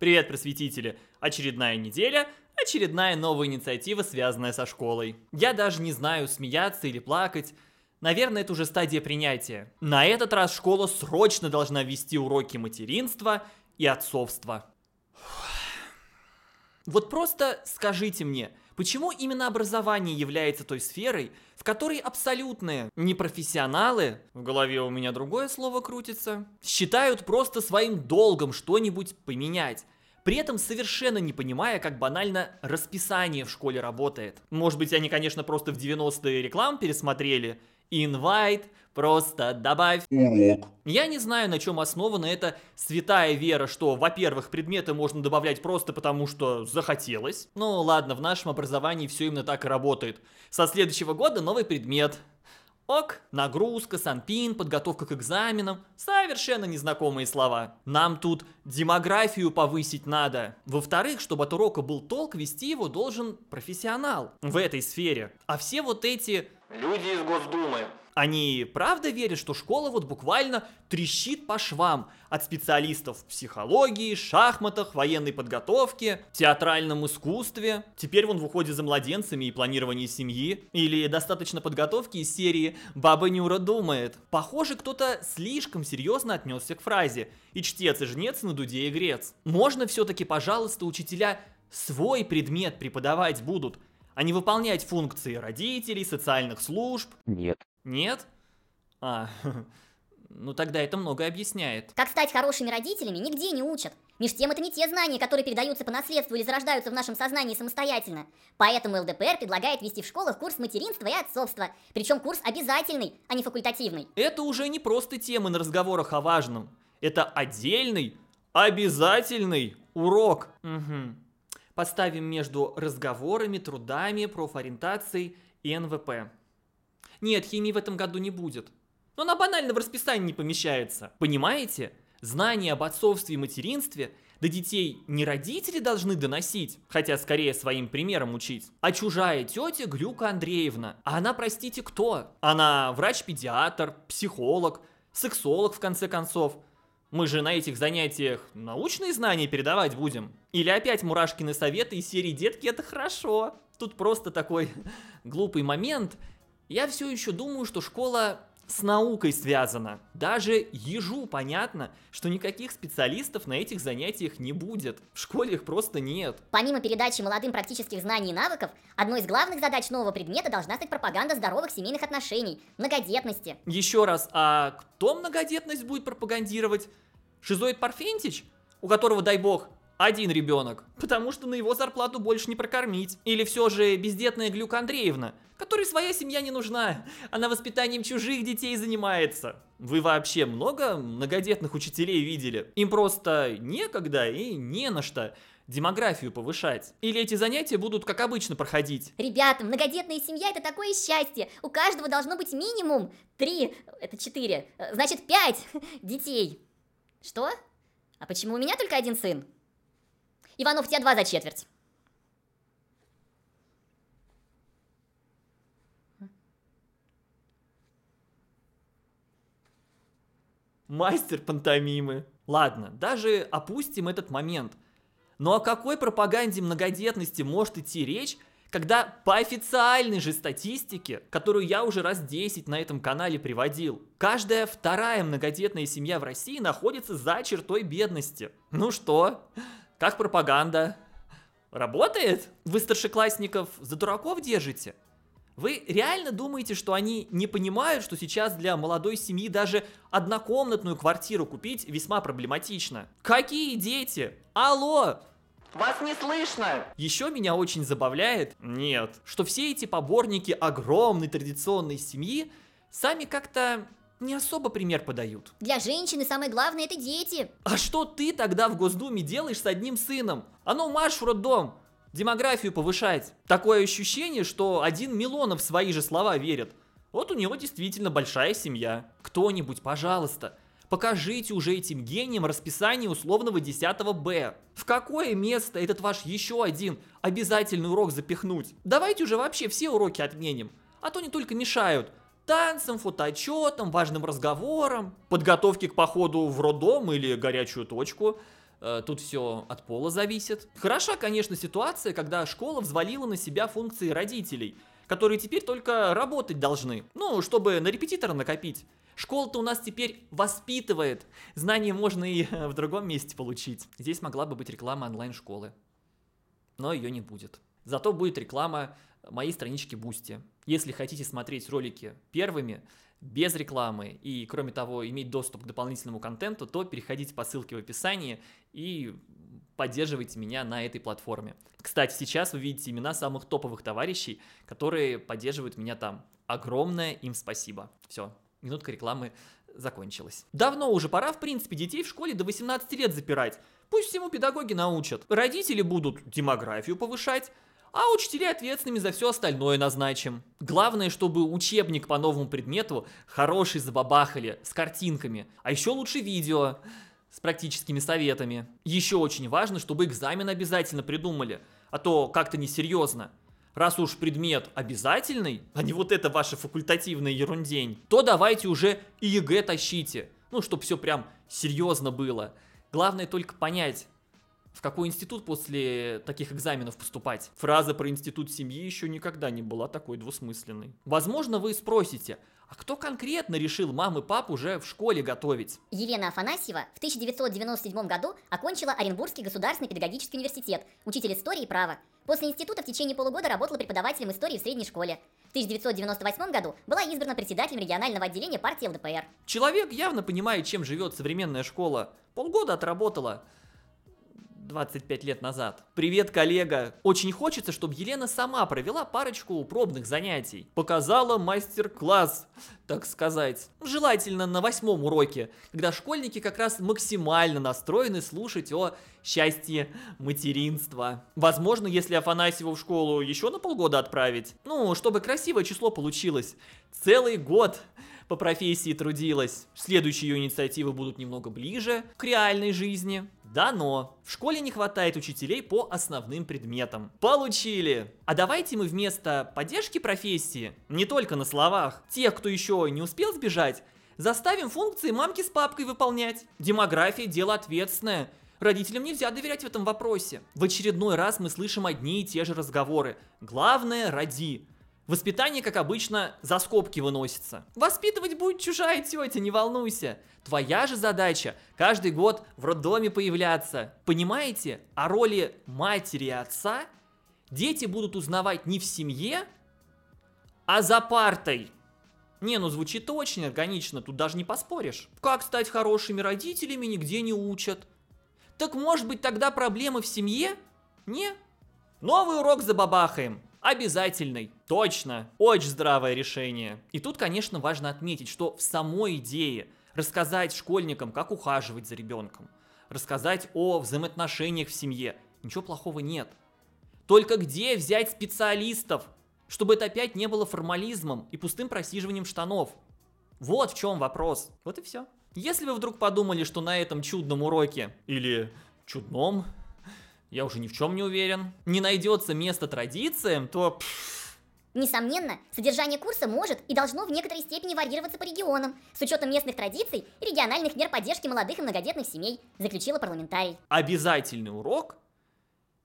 Привет, просветители! Очередная неделя, очередная новая инициатива, связанная со школой. Я даже не знаю, смеяться или плакать. Наверное, это уже стадия принятия. На этот раз школа срочно должна вести уроки материнства и отцовства. Вот просто скажите мне – Почему именно образование является той сферой, в которой абсолютные непрофессионалы, в голове у меня другое слово крутится, считают просто своим долгом что-нибудь поменять? при этом совершенно не понимая, как банально расписание в школе работает. Может быть, они, конечно, просто в 90-е реклам пересмотрели, и инвайт, Просто добавь урок. Я не знаю, на чем основана эта святая вера, что, во-первых, предметы можно добавлять просто потому, что захотелось. Ну ладно, в нашем образовании все именно так и работает. Со следующего года новый предмет. Ок, нагрузка, санпин, подготовка к экзаменам. Совершенно незнакомые слова. Нам тут демографию повысить надо. Во-вторых, чтобы от урока был толк, вести его должен профессионал в этой сфере. А все вот эти Люди из Госдумы. Они правда верят, что школа вот буквально трещит по швам от специалистов в психологии, шахматах, военной подготовке, театральном искусстве. Теперь вон в уходе за младенцами и планировании семьи. Или достаточно подготовки из серии «Баба Нюра думает». Похоже, кто-то слишком серьезно отнесся к фразе «И чтец, и жнец, и на дуде и грец». Можно все-таки, пожалуйста, учителя свой предмет преподавать будут – а не выполнять функции родителей, социальных служб? Нет. Нет? А, ну тогда это многое объясняет. Как стать хорошими родителями нигде не учат. Меж тем, это не те знания, которые передаются по наследству или зарождаются в нашем сознании самостоятельно. Поэтому ЛДПР предлагает вести в школах курс материнства и отцовства. Причем курс обязательный, а не факультативный. Это уже не просто темы на разговорах о важном. Это отдельный, обязательный урок. Угу поставим между разговорами, трудами, профориентацией и НВП. Нет, химии в этом году не будет. Но она банально в расписании не помещается. Понимаете? Знания об отцовстве и материнстве до детей не родители должны доносить, хотя скорее своим примером учить, а чужая тетя Глюка Андреевна. А она, простите, кто? Она врач-педиатр, психолог, сексолог, в конце концов – мы же на этих занятиях научные знания передавать будем. Или опять мурашкины советы из серии «Детки, это хорошо». Тут просто такой глупый момент. Я все еще думаю, что школа с наукой связано. Даже ежу понятно, что никаких специалистов на этих занятиях не будет. В школе их просто нет. Помимо передачи молодым практических знаний и навыков, одной из главных задач нового предмета должна стать пропаганда здоровых семейных отношений, многодетности. Еще раз, а кто многодетность будет пропагандировать? Шизоид Парфентич? У которого, дай бог, один ребенок, потому что на его зарплату больше не прокормить. Или все же бездетная Глюк Андреевна, которой своя семья не нужна, она воспитанием чужих детей занимается. Вы вообще много многодетных учителей видели? Им просто некогда и не на что демографию повышать. Или эти занятия будут как обычно проходить? Ребята, многодетная семья это такое счастье. У каждого должно быть минимум три, это четыре, э, значит пять детей. Что? А почему у меня только один сын? Иванов, тебя два за четверть. Мастер пантомимы. Ладно, даже опустим этот момент. Но ну а о какой пропаганде многодетности может идти речь, когда по официальной же статистике, которую я уже раз 10 на этом канале приводил, каждая вторая многодетная семья в России находится за чертой бедности. Ну что? Как пропаганда? Работает? Вы старшеклассников за дураков держите? Вы реально думаете, что они не понимают, что сейчас для молодой семьи даже однокомнатную квартиру купить весьма проблематично? Какие дети? Алло! Вас не слышно! Еще меня очень забавляет, нет, что все эти поборники огромной традиционной семьи сами как-то не особо пример подают. Для женщины самое главное это дети. А что ты тогда в Госдуме делаешь с одним сыном? А ну марш в роддом, демографию повышать. Такое ощущение, что один Милонов свои же слова верит. Вот у него действительно большая семья. Кто-нибудь, пожалуйста, покажите уже этим гением расписание условного 10 Б. В какое место этот ваш еще один обязательный урок запихнуть? Давайте уже вообще все уроки отменим, а то они только мешают танцем, фотоотчетом, важным разговором, подготовке к походу в роддом или горячую точку. Э, тут все от пола зависит. Хороша, конечно, ситуация, когда школа взвалила на себя функции родителей, которые теперь только работать должны. Ну, чтобы на репетитора накопить. Школа-то у нас теперь воспитывает. Знания можно и э, в другом месте получить. Здесь могла бы быть реклама онлайн-школы. Но ее не будет. Зато будет реклама моей страничке Бусти. Если хотите смотреть ролики первыми, без рекламы и, кроме того, иметь доступ к дополнительному контенту, то переходите по ссылке в описании и поддерживайте меня на этой платформе. Кстати, сейчас вы видите имена самых топовых товарищей, которые поддерживают меня там. Огромное им спасибо. Все, минутка рекламы закончилась. Давно уже пора, в принципе, детей в школе до 18 лет запирать. Пусть всему педагоги научат. Родители будут демографию повышать, а учителя ответственными за все остальное назначим. Главное, чтобы учебник по новому предмету хороший забабахали, с картинками, а еще лучше видео с практическими советами. Еще очень важно, чтобы экзамен обязательно придумали, а то как-то несерьезно. Раз уж предмет обязательный, а не вот это ваша факультативная ерундень, то давайте уже и ЕГЭ тащите. Ну, чтобы все прям серьезно было. Главное только понять, в какой институт после таких экзаменов поступать? Фраза про институт семьи еще никогда не была такой двусмысленной. Возможно, вы спросите, а кто конкретно решил мам и пап уже в школе готовить? Елена Афанасьева в 1997 году окончила Оренбургский государственный педагогический университет, учитель истории и права. После института в течение полугода работала преподавателем истории в средней школе. В 1998 году была избрана председателем регионального отделения партии ЛДПР. Человек явно понимает, чем живет современная школа. Полгода отработала, 25 лет назад. Привет, коллега! Очень хочется, чтобы Елена сама провела парочку пробных занятий. Показала мастер-класс, так сказать. Желательно на восьмом уроке, когда школьники как раз максимально настроены слушать о счастье материнства. Возможно, если Афанасьеву в школу еще на полгода отправить. Ну, чтобы красивое число получилось. Целый год по профессии трудилась. Следующие ее инициативы будут немного ближе к реальной жизни. Да но! В школе не хватает учителей по основным предметам. Получили! А давайте мы вместо поддержки профессии, не только на словах, тех, кто еще не успел сбежать, заставим функции мамки с папкой выполнять. Демография – дело ответственное. Родителям нельзя доверять в этом вопросе. В очередной раз мы слышим одни и те же разговоры. Главное – роди. Воспитание, как обычно, за скобки выносится. Воспитывать будет чужая тетя, не волнуйся. Твоя же задача каждый год в роддоме появляться. Понимаете, о роли матери и отца дети будут узнавать не в семье, а за партой. Не, ну звучит очень органично, тут даже не поспоришь. Как стать хорошими родителями нигде не учат. Так может быть тогда проблемы в семье? Не. Новый урок забабахаем обязательной. Точно. Очень здравое решение. И тут, конечно, важно отметить, что в самой идее рассказать школьникам, как ухаживать за ребенком, рассказать о взаимоотношениях в семье, ничего плохого нет. Только где взять специалистов, чтобы это опять не было формализмом и пустым просиживанием штанов? Вот в чем вопрос. Вот и все. Если вы вдруг подумали, что на этом чудном уроке или чудном я уже ни в чем не уверен, не найдется место традициям, то... Несомненно, содержание курса может и должно в некоторой степени варьироваться по регионам, с учетом местных традиций и региональных мер поддержки молодых и многодетных семей, заключила парламентарий. Обязательный урок,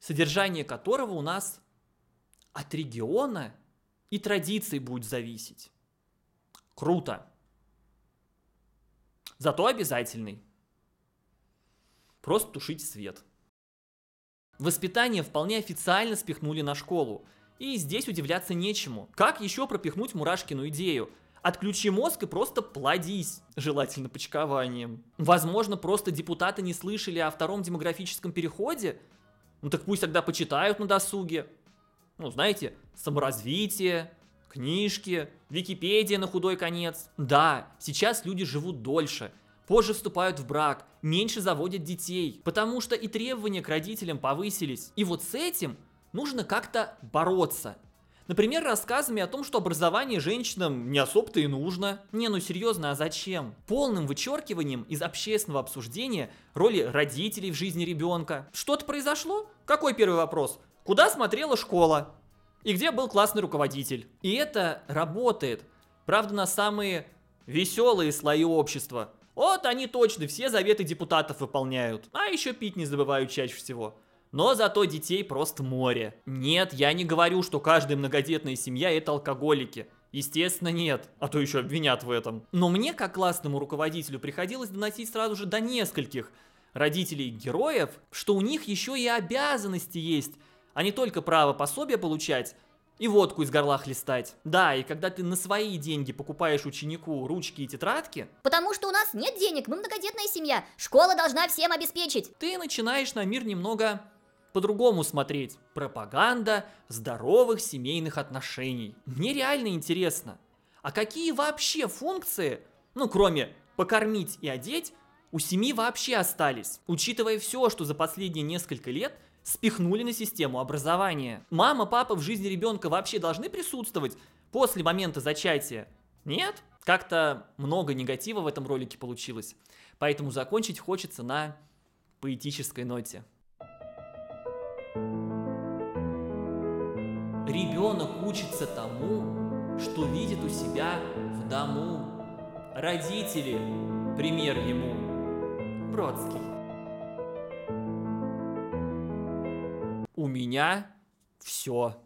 содержание которого у нас от региона и традиций будет зависеть. Круто. Зато обязательный. Просто тушить свет. Воспитание вполне официально спихнули на школу. И здесь удивляться нечему. Как еще пропихнуть Мурашкину идею? Отключи мозг и просто плодись, желательно почкованием. Возможно, просто депутаты не слышали о втором демографическом переходе? Ну так пусть тогда почитают на досуге. Ну, знаете, саморазвитие, книжки, Википедия на худой конец. Да, сейчас люди живут дольше – позже вступают в брак, меньше заводят детей, потому что и требования к родителям повысились. И вот с этим нужно как-то бороться. Например, рассказами о том, что образование женщинам не особо-то и нужно. Не, ну серьезно, а зачем? Полным вычеркиванием из общественного обсуждения роли родителей в жизни ребенка. Что-то произошло? Какой первый вопрос? Куда смотрела школа? И где был классный руководитель? И это работает. Правда, на самые веселые слои общества – вот они точно все заветы депутатов выполняют. А еще пить не забывают чаще всего. Но зато детей просто море. Нет, я не говорю, что каждая многодетная семья это алкоголики. Естественно, нет, а то еще обвинят в этом. Но мне, как классному руководителю, приходилось доносить сразу же до нескольких родителей героев, что у них еще и обязанности есть, а не только право пособия получать, и водку из горла хлестать. Да, и когда ты на свои деньги покупаешь ученику ручки и тетрадки... Потому что у нас нет денег, мы многодетная семья, школа должна всем обеспечить. Ты начинаешь на мир немного по-другому смотреть. Пропаганда здоровых семейных отношений. Мне реально интересно, а какие вообще функции, ну кроме покормить и одеть, у семьи вообще остались, учитывая все, что за последние несколько лет спихнули на систему образования. Мама, папа в жизни ребенка вообще должны присутствовать после момента зачатия? Нет? Как-то много негатива в этом ролике получилось. Поэтому закончить хочется на поэтической ноте. Ребенок учится тому, что видит у себя в дому. Родители – пример ему. Бродский. меня все.